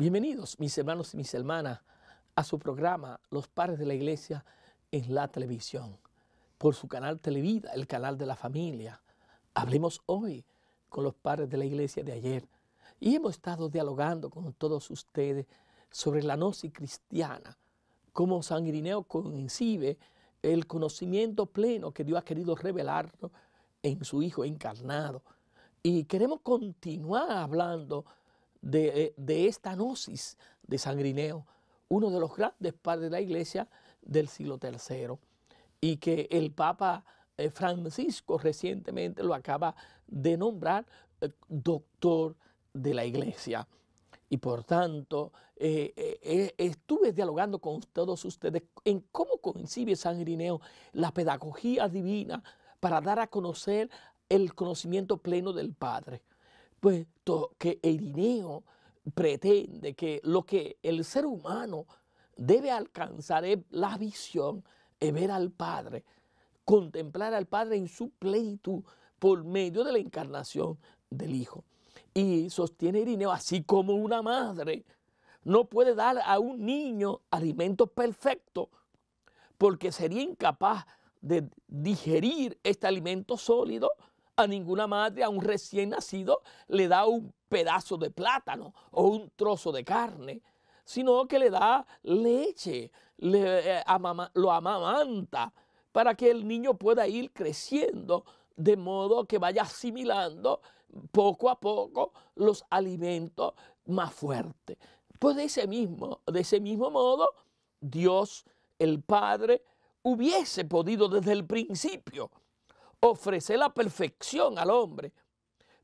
Bienvenidos mis hermanos y mis hermanas a su programa Los Padres de la Iglesia en la televisión, por su canal Televida, el canal de la familia. Hablemos hoy con los padres de la iglesia de ayer y hemos estado dialogando con todos ustedes sobre la gnosis cristiana, cómo San Irineo concibe el conocimiento pleno que Dios ha querido revelarnos en su Hijo encarnado. Y queremos continuar hablando eh, de, esta gnosis de Sangrineo, uno de los grandes padres de la iglesia del siglo III, y que el Papa eh, Francisco recientemente lo acaba de nombrar eh, doctor de la iglesia. Y por tanto, estuve dialogando con todos ustedes en cómo concibe San la pedagogía divina para dar a conocer el conocimiento pleno del Padre puesto que Irineo pretende que lo que el ser humano debe alcanzar es la visión, es ver al Padre, contemplar al Padre en su plenitud por medio de la encarnación del Hijo. Y sostiene Irineo, así como una madre no puede dar a un niño alimento perfecto, porque sería incapaz de digerir este alimento sólido a ninguna madre, a un recién nacido, le da un pedazo de plátano o un trozo de carne, sino que le da leche, eh, lo amamanta, para que el niño pueda ir creciendo de modo que vaya asimilando poco a poco los alimentos más fuertes. Pues ese mismo, de ese mismo modo, Dios el Padre hubiese podido desde el principio ofrecer la perfección al hombre.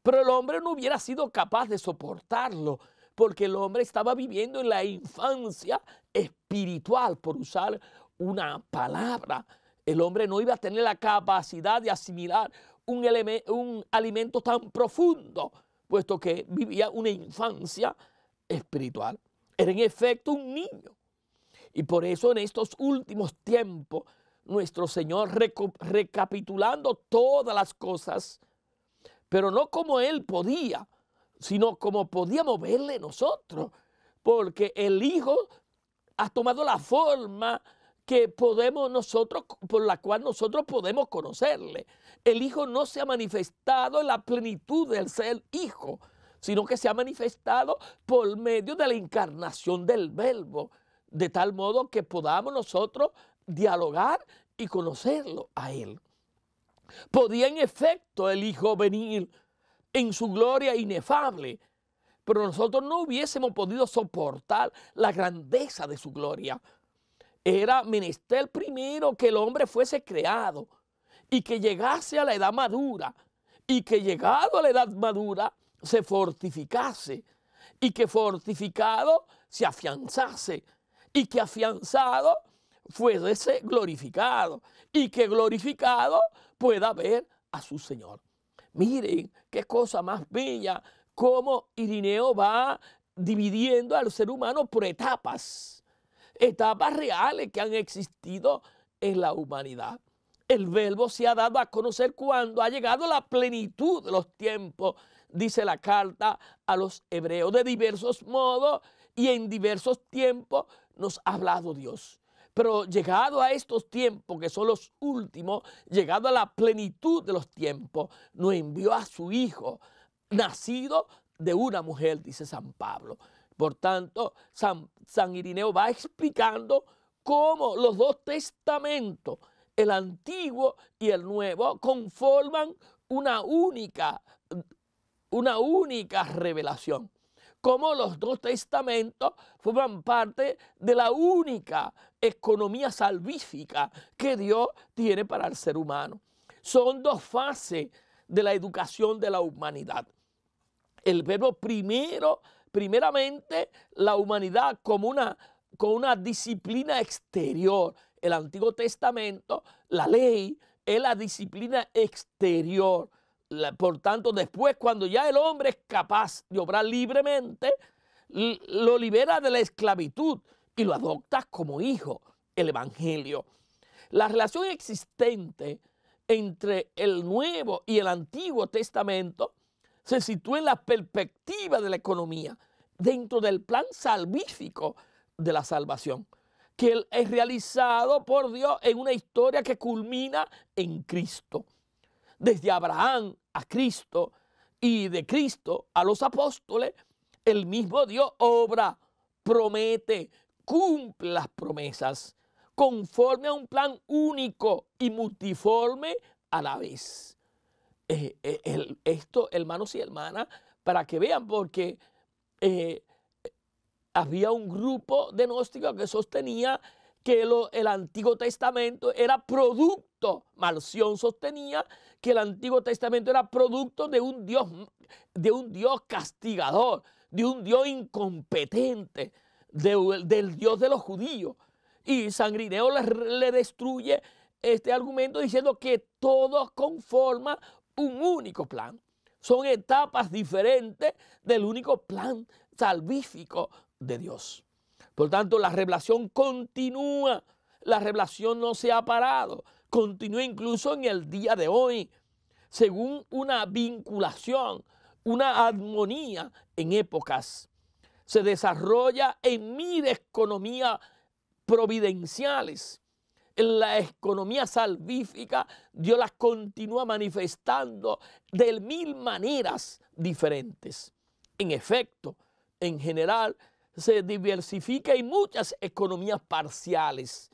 Pero el hombre no hubiera sido capaz de soportarlo, porque el hombre estaba viviendo en la infancia espiritual, por usar una palabra. El hombre no iba a tener la capacidad de asimilar un, alimento tan profundo, puesto que vivía una infancia espiritual. Era en efecto un niño. Y por eso en estos últimos tiempos nuestro Señor recapitulando todas las cosas, pero no como Él podía, sino como podíamos verle nosotros, porque el Hijo ha tomado la forma que podemos nosotros, por la cual nosotros podemos conocerle. El Hijo no se ha manifestado en la plenitud del ser Hijo, sino que se ha manifestado por medio de la encarnación del Verbo, de tal modo que podamos nosotros dialogar y conocerlo a Él. Podía en efecto el Hijo venir en su gloria inefable, pero nosotros no hubiésemos podido soportar la grandeza de su gloria. Era menester primero que el hombre fuese creado y que llegase a la edad madura y que llegado a la edad madura se fortificase y que fortificado se afianzase y que afianzado fuese glorificado y que glorificado pueda ver a su Señor. Miren qué cosa más bella, cómo Irineo va dividiendo al ser humano por etapas, etapas reales que han existido en la humanidad. El verbo se ha dado a conocer cuando ha llegado la plenitud de los tiempos, dice la carta a los hebreos. De diversos modos y en diversos tiempos nos ha hablado Dios. Pero llegado a estos tiempos, que son los últimos, llegado a la plenitud de los tiempos, nos envió a su Hijo, nacido de una mujer, dice San Pablo. Por tanto, San, San Irineo va explicando cómo los dos testamentos, el antiguo y el nuevo, conforman una única, una única revelación. Como los dos testamentos forman parte de la única economía salvífica que Dios tiene para el ser humano. Son dos fases de la educación de la humanidad. El verbo primero, primeramente, la humanidad como una, como una disciplina exterior. El Antiguo Testamento, la ley, es la disciplina exterior por tanto, después cuando ya el hombre es capaz de obrar libremente, lo libera de la esclavitud y lo adopta como hijo, el Evangelio. La relación existente entre el Nuevo y el Antiguo Testamento se sitúa en la perspectiva de la economía, dentro del plan salvífico de la salvación, que es realizado por Dios en una historia que culmina en Cristo desde Abraham a Cristo y de Cristo a los apóstoles, el mismo Dios obra, promete, cumple las promesas, conforme a un plan único y multiforme a la vez. Eh, eh, esto, hermanos y hermanas, para que vean, porque eh, había un grupo de gnósticos que sostenía que el Antiguo Testamento era producto, Malción sostenía que el Antiguo Testamento era producto de un Dios, de un Dios castigador, de un Dios incompetente, del Dios de los judíos. Y Sangrineo le, destruye este argumento diciendo que todo conforman un único plan. Son etapas diferentes del único plan salvífico de Dios. Por tanto, la revelación continúa, la revelación no se ha parado, continúa incluso en el día de hoy, según una vinculación, una armonía en épocas. Se desarrolla en mil economías providenciales. En la economía salvífica, Dios las continúa manifestando de mil maneras diferentes. En efecto, en general, se diversifica y muchas economías parciales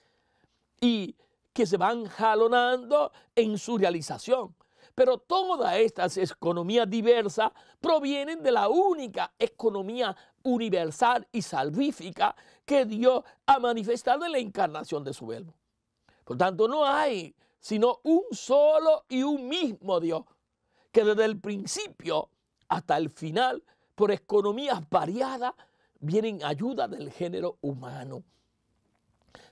y que se van jalonando en su realización. Pero todas estas economías diversas provienen de la única economía universal y salvífica que Dios ha manifestado en la encarnación de su verbo. Por tanto, no hay sino un solo y un mismo Dios, que desde el principio hasta el final, por economías variadas, vienen ayuda del género humano.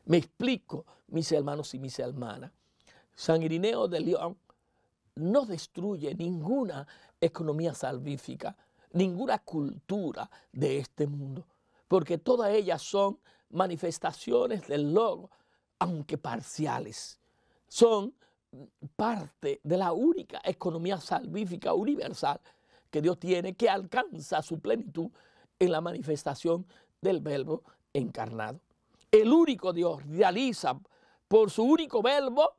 Me explico, mis hermanos y mis hermanas. San Irineo de León no destruye ninguna economía salvífica, ninguna cultura de este mundo, porque todas ellas son manifestaciones del logro, aunque parciales. Son parte de la única economía salvífica universal que Dios tiene, que alcanza su plenitud en la manifestación del verbo encarnado. El único Dios realiza por su único verbo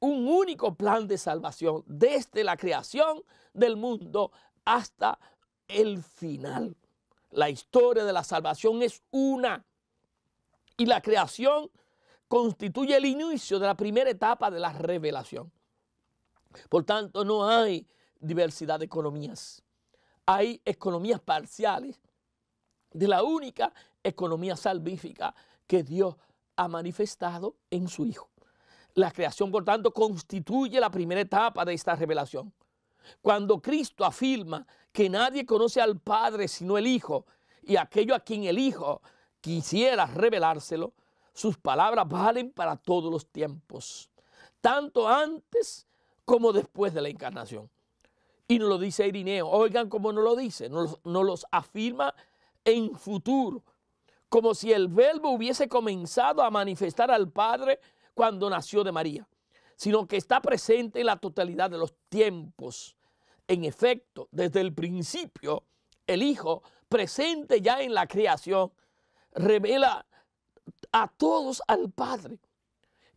un único plan de salvación desde la creación del mundo hasta el final. La historia de la salvación es una y la creación constituye el inicio de la primera etapa de la revelación. Por tanto, no hay diversidad de economías. Hay economías parciales de la única economía salvífica que Dios ha manifestado en su Hijo. La creación, por tanto, constituye la primera etapa de esta revelación. Cuando Cristo afirma que nadie conoce al Padre sino el Hijo y aquello a quien el Hijo quisiera revelárselo, sus palabras valen para todos los tiempos, tanto antes como después de la encarnación. Y nos lo dice Irineo, oigan cómo nos lo dice, nos, los afirma en futuro, como si el verbo hubiese comenzado a manifestar al Padre cuando nació de María, sino que está presente en la totalidad de los tiempos. En efecto, desde el principio, el Hijo, presente ya en la creación, revela a todos al Padre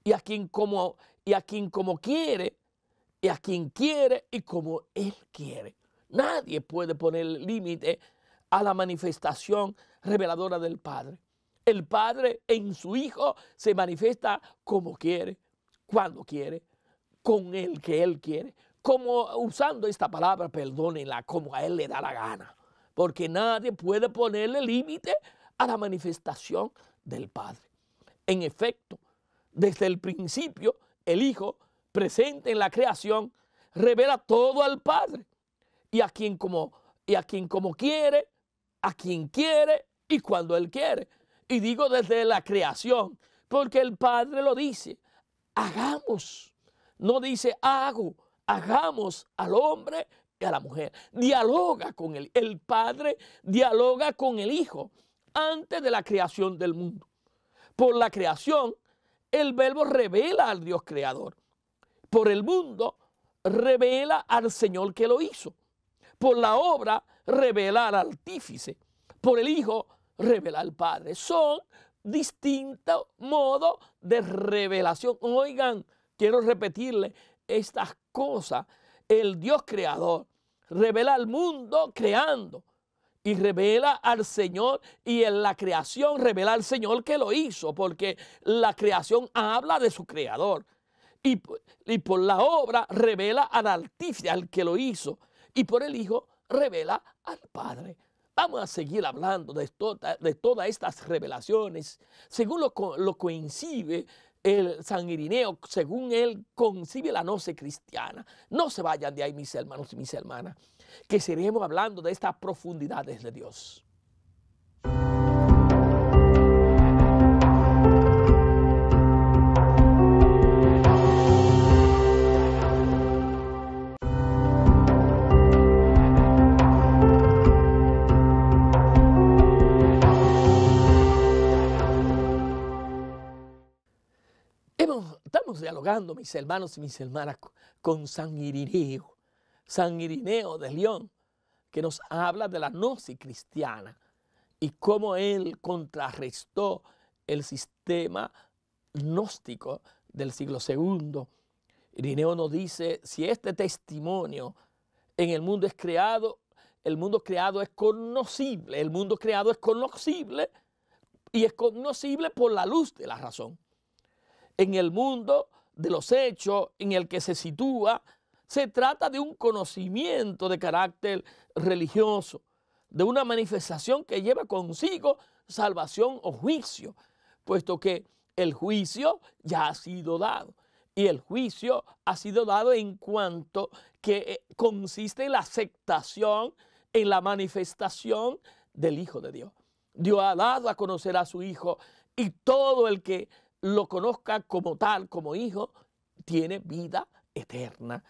y a quien como, y a quien como quiere, y a quien quiere y como Él quiere. Nadie puede poner límite a la manifestación reveladora del Padre. El Padre en su Hijo se manifiesta como quiere, cuando quiere, con el que Él quiere. Como usando esta palabra, perdónenla, como a Él le da la gana. Porque nadie puede ponerle límite a la manifestación del Padre. En efecto, desde el principio, el Hijo, presente en la creación, revela todo al Padre y a quien como, y a quien como quiere a quien quiere y cuando Él quiere. Y digo desde la creación, porque el Padre lo dice, hagamos. No dice hago, hagamos al hombre y a la mujer. Dialoga con Él. El Padre dialoga con el Hijo antes de la creación del mundo. Por la creación, el verbo revela al Dios creador. Por el mundo, revela al Señor que lo hizo. Por la obra revela al artífice, por el Hijo revela al Padre. Son distintos modos de revelación. Oigan, quiero repetirles estas cosas. El Dios creador revela al mundo creando y revela al Señor y en la creación revela al Señor que lo hizo, porque la creación habla de su creador. Y, y por la obra revela al artífice, al que lo hizo y por el Hijo revela al Padre. Vamos a seguir hablando de, de todas estas revelaciones, según lo, coincide el San Irineo, según él concibe la noce cristiana. No se vayan de ahí, mis hermanos y mis hermanas, que seguiremos hablando de estas profundidades de Dios. mis hermanos y mis hermanas, con San Irineo, San Irineo de León, que nos habla de la gnosis cristiana y cómo él contrarrestó el sistema gnóstico del siglo segundo. Irineo nos dice, si este testimonio en el mundo es creado, el mundo creado es conocible, el mundo creado es conocible y es conocible por la luz de la razón. En el mundo de los hechos en el que se sitúa, se trata de un conocimiento de carácter religioso, de una manifestación que lleva consigo salvación o juicio, puesto que el juicio ya ha sido dado. Y el juicio ha sido dado en cuanto que eh, consiste en la aceptación, en la manifestación del Hijo de Dios. Dios ha dado a conocer a su Hijo y todo el que lo conozca como tal, como hijo, tiene vida eterna.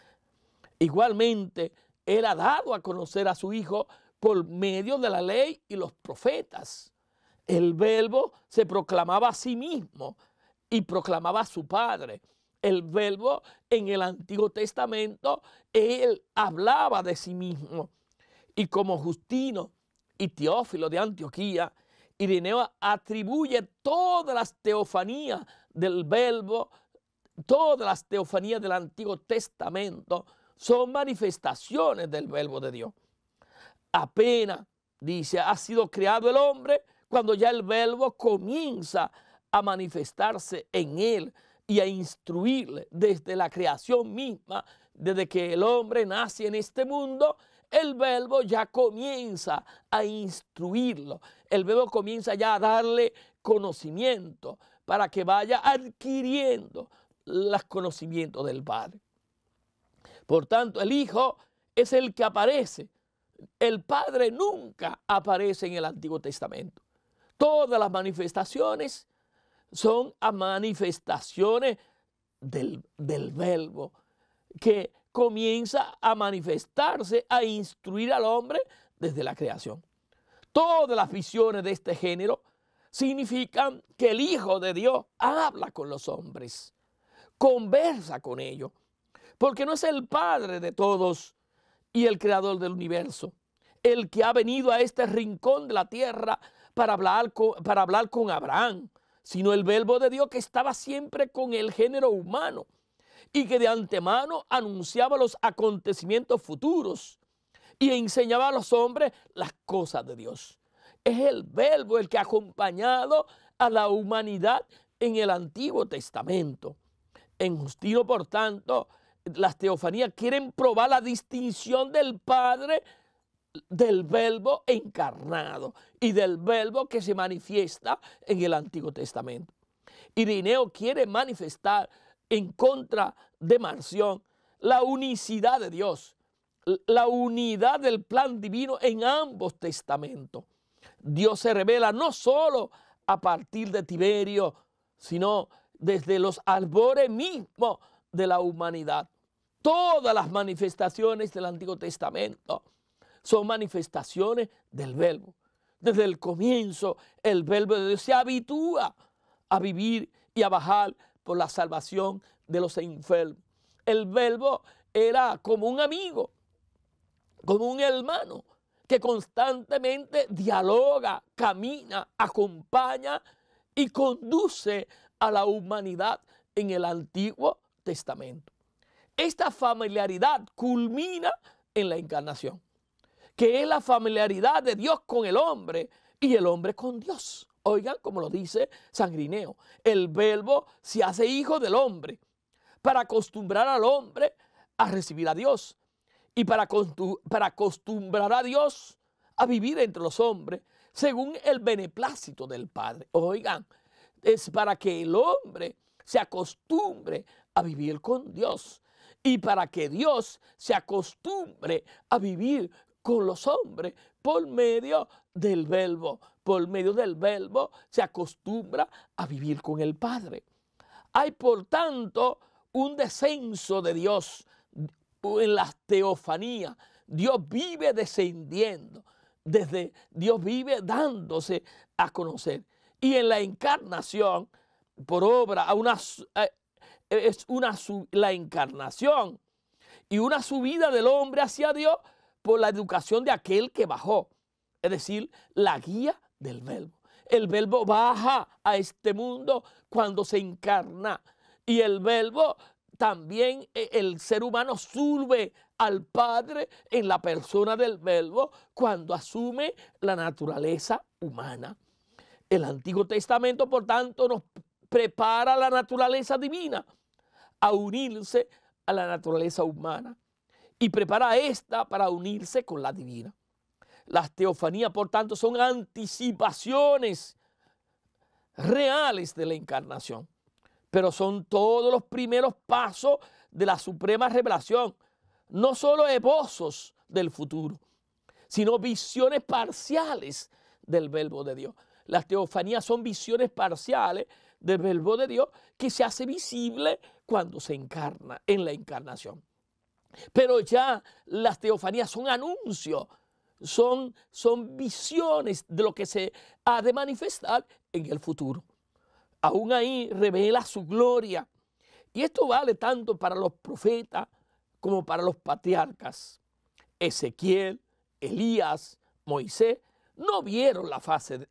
Igualmente, Él ha dado a conocer a su Hijo por medio de la ley y los profetas. El verbo se proclamaba a sí mismo y proclamaba a su Padre. El verbo en el Antiguo Testamento, Él hablaba de sí mismo. Y como Justino y Teófilo de Antioquía, Irineo atribuye todas las teofanías del verbo, todas las teofanías del Antiguo Testamento son manifestaciones del verbo de Dios. Apenas, dice, ha sido creado el hombre cuando ya el verbo comienza a manifestarse en él y a instruirle desde la creación misma, desde que el hombre nace en este mundo el verbo ya comienza a instruirlo, el verbo comienza ya a darle conocimiento para que vaya adquiriendo los conocimientos del Padre. Por tanto, el Hijo es el que aparece. El Padre nunca aparece en el Antiguo Testamento. Todas las manifestaciones son a manifestaciones del, del verbo que comienza a manifestarse, a instruir al hombre desde la creación. Todas las visiones de este género significan que el Hijo de Dios habla con los hombres, conversa con ellos, porque no es el Padre de todos y el Creador del universo, el que ha venido a este rincón de la tierra para hablar con, para hablar con Abraham, sino el verbo de Dios que estaba siempre con el género humano y que de antemano anunciaba los acontecimientos futuros y enseñaba a los hombres las cosas de Dios. Es el verbo el que ha acompañado a la humanidad en el Antiguo Testamento. En Justino, por tanto, las teofanías quieren probar la distinción del Padre del verbo encarnado y del verbo que se manifiesta en el Antiguo Testamento. Irineo quiere manifestar en contra de Marción, la unicidad de Dios, la unidad del plan divino en ambos testamentos. Dios se revela no solo a partir de Tiberio, sino desde los albores mismos de la humanidad. Todas las manifestaciones del Antiguo Testamento son manifestaciones del verbo. Desde el comienzo, el verbo de Dios se habitúa a vivir y a bajar por la salvación de los enfermos. El verbo era como un amigo, como un hermano que constantemente dialoga, camina, acompaña y conduce a la humanidad en el Antiguo Testamento. Esta familiaridad culmina en la encarnación, que es la familiaridad de Dios con el hombre y el hombre con Dios. Oigan como lo dice Sangrineo, el verbo se hace hijo del hombre para acostumbrar al hombre a recibir a Dios y para, para acostumbrar a Dios a vivir entre los hombres según el beneplácito del Padre. Oigan, es para que el hombre se acostumbre a vivir con Dios y para que Dios se acostumbre a vivir con los hombres por medio del verbo por medio del verbo, se acostumbra a vivir con el Padre. Hay, por tanto, un descenso de Dios en la teofanía. Dios vive descendiendo, desde Dios vive dándose a conocer. Y en la encarnación, por obra, a es una, la encarnación y una subida del hombre hacia Dios por la educación de aquel que bajó, es decir, la guía del verbo. El verbo baja a este mundo cuando se encarna. Y el verbo también, e, el ser humano sube al Padre en la persona del verbo cuando asume la naturaleza humana. El Antiguo Testamento, por tanto, nos prepara la naturaleza divina a unirse a la naturaleza humana y prepara a esta para unirse con la divina. Las teofanías, por tanto, son anticipaciones reales de la encarnación, pero son todos los primeros pasos de la suprema revelación, no solo esbozos del futuro, sino visiones parciales del verbo de Dios. Las teofanías son visiones parciales del verbo de Dios que se hace visible cuando se encarna en la encarnación. Pero ya las teofanías son anuncios son, son visiones de lo que se ha de manifestar en el futuro. Aún ahí revela su gloria. Y esto vale tanto para los profetas como para los patriarcas. Ezequiel, Elías, Moisés no vieron la,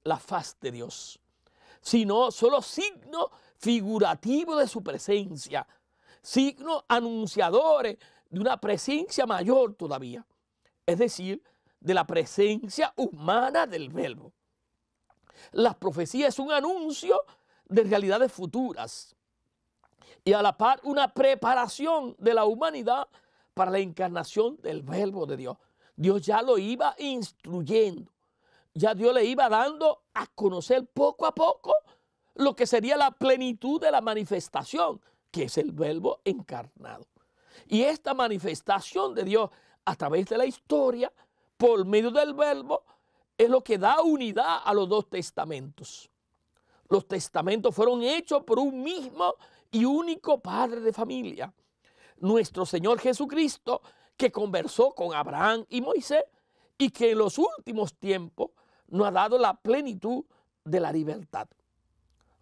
la faz de Dios, sino solo signos figurativos de su presencia, signos anunciadores de una presencia mayor todavía. Es decir, de la presencia humana del verbo. Las profecías es un anuncio de realidades futuras y a la par una preparación de la humanidad para la encarnación del verbo de Dios. Dios ya lo iba instruyendo, ya Dios le iba dando a conocer poco a poco lo que sería la plenitud de la manifestación, que es el verbo encarnado. Y esta manifestación de Dios a través de la historia por medio del verbo es lo que da unidad a los dos testamentos. Los testamentos fueron hechos por un mismo y único padre de familia, nuestro Señor Jesucristo, que conversó con Abraham y Moisés y que en los últimos tiempos nos ha dado la plenitud de la libertad.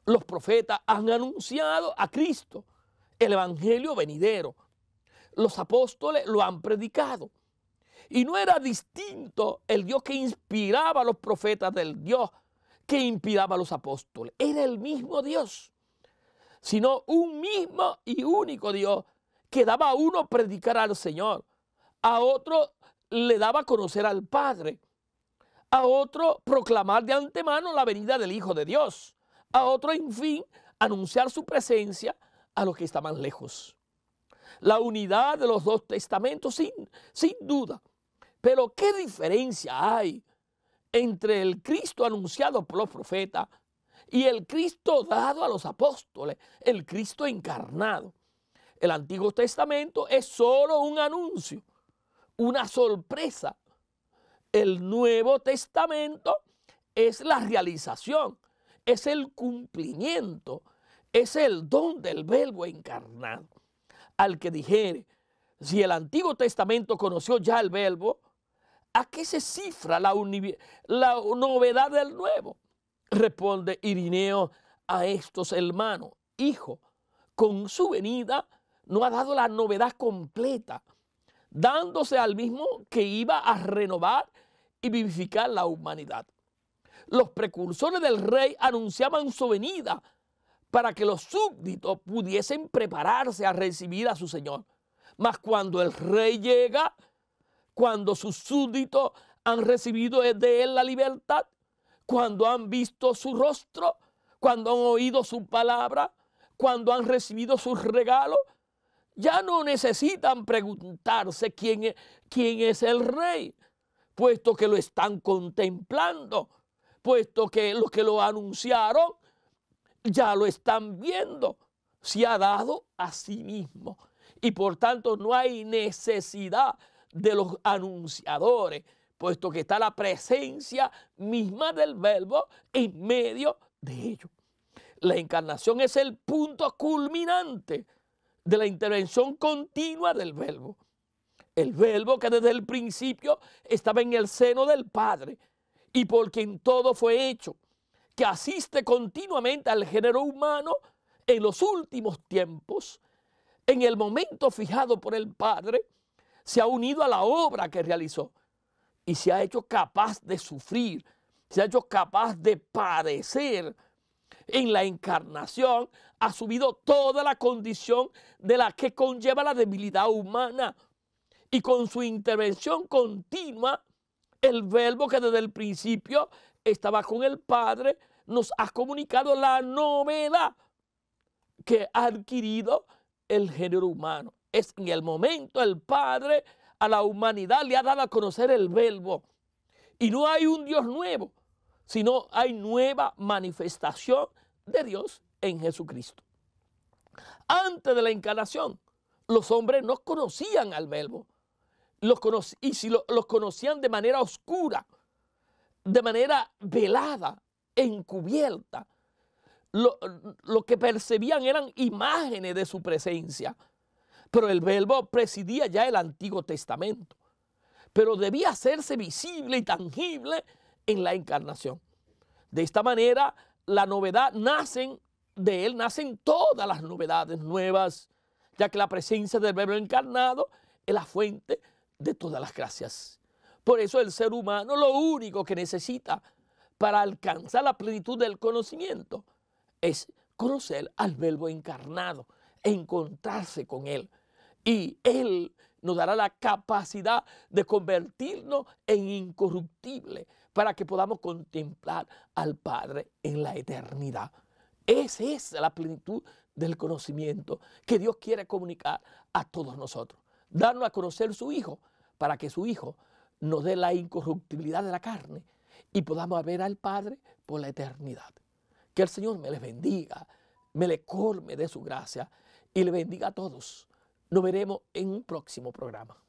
Los profetas han anunciado a Cristo el Evangelio venidero. Los apóstoles lo han predicado. Y no era distinto el Dios que inspiraba a los profetas del Dios que inspiraba a los apóstoles. Era el mismo Dios, sino un mismo y único Dios que daba a uno predicar al Señor, a otro le daba a conocer al Padre, a otro proclamar de antemano la venida del Hijo de Dios, a otro, en fin, anunciar su presencia a los que estaban lejos. La unidad de los dos testamentos, sin, sin duda, pero ¿qué diferencia hay entre el Cristo anunciado por los profetas y el Cristo dado a los apóstoles, el Cristo encarnado? El Antiguo Testamento es solo un anuncio, una sorpresa. El Nuevo Testamento es la realización, es el cumplimiento, es el don del verbo encarnado. Al que dijere, si el Antiguo Testamento conoció ya el verbo, ¿A qué se cifra la, la novedad del nuevo? Responde Irineo a estos hermanos, hijo, con su venida no ha dado la novedad completa, dándose al mismo que iba a renovar y vivificar la humanidad. Los precursores del rey anunciaban su venida para que los súbditos pudiesen prepararse a recibir a su Señor. Mas cuando el rey llega, cuando sus súbditos han recibido de él la libertad, cuando han visto su rostro, cuando han oído su palabra, cuando han recibido sus regalos, ya no necesitan preguntarse quién es, quién es el rey, puesto que lo están contemplando, puesto que los que lo anunciaron ya lo están viendo, se ha dado a sí mismo. Y por tanto no hay necesidad de los anunciadores, puesto que está la presencia misma del verbo en medio de ellos. La encarnación es el punto culminante de la intervención continua del verbo. El verbo que desde el principio estaba en el seno del Padre y por quien todo fue hecho, que asiste continuamente al género humano en los últimos tiempos, en el momento fijado por el Padre, se ha unido a la obra que realizó y se ha hecho capaz de sufrir, se ha hecho capaz de padecer. En la encarnación ha subido toda la condición de la que conlleva la debilidad humana y con su intervención continua, el verbo que desde el principio estaba con el Padre, nos ha comunicado la novedad que ha adquirido el género humano es en el momento el Padre a la humanidad le ha dado a conocer el verbo. Y no hay un Dios nuevo, sino hay nueva manifestación de Dios en Jesucristo. Antes de la encarnación, los hombres no conocían al verbo. Los y si los conocían de manera oscura, de manera velada, encubierta. Lo, lo que percibían eran imágenes de su presencia pero el verbo presidía ya el Antiguo Testamento, pero debía hacerse visible y tangible en la encarnación. De esta manera, la novedad nacen, de él nacen todas las novedades nuevas, ya que la presencia del verbo encarnado es la fuente de todas las gracias. Por eso el ser humano lo único que necesita para alcanzar la plenitud del conocimiento es conocer al verbo encarnado, encontrarse con él y Él nos dará la capacidad de convertirnos en incorruptible para que podamos contemplar al Padre en la eternidad. Esa es la plenitud del conocimiento que Dios quiere comunicar a todos nosotros. Darnos a conocer su Hijo para que su Hijo nos dé la incorruptibilidad de la carne y podamos ver al Padre por la eternidad. Que el Señor me les bendiga, me le colme de su gracia y le bendiga a todos nos veremos en un próximo programa.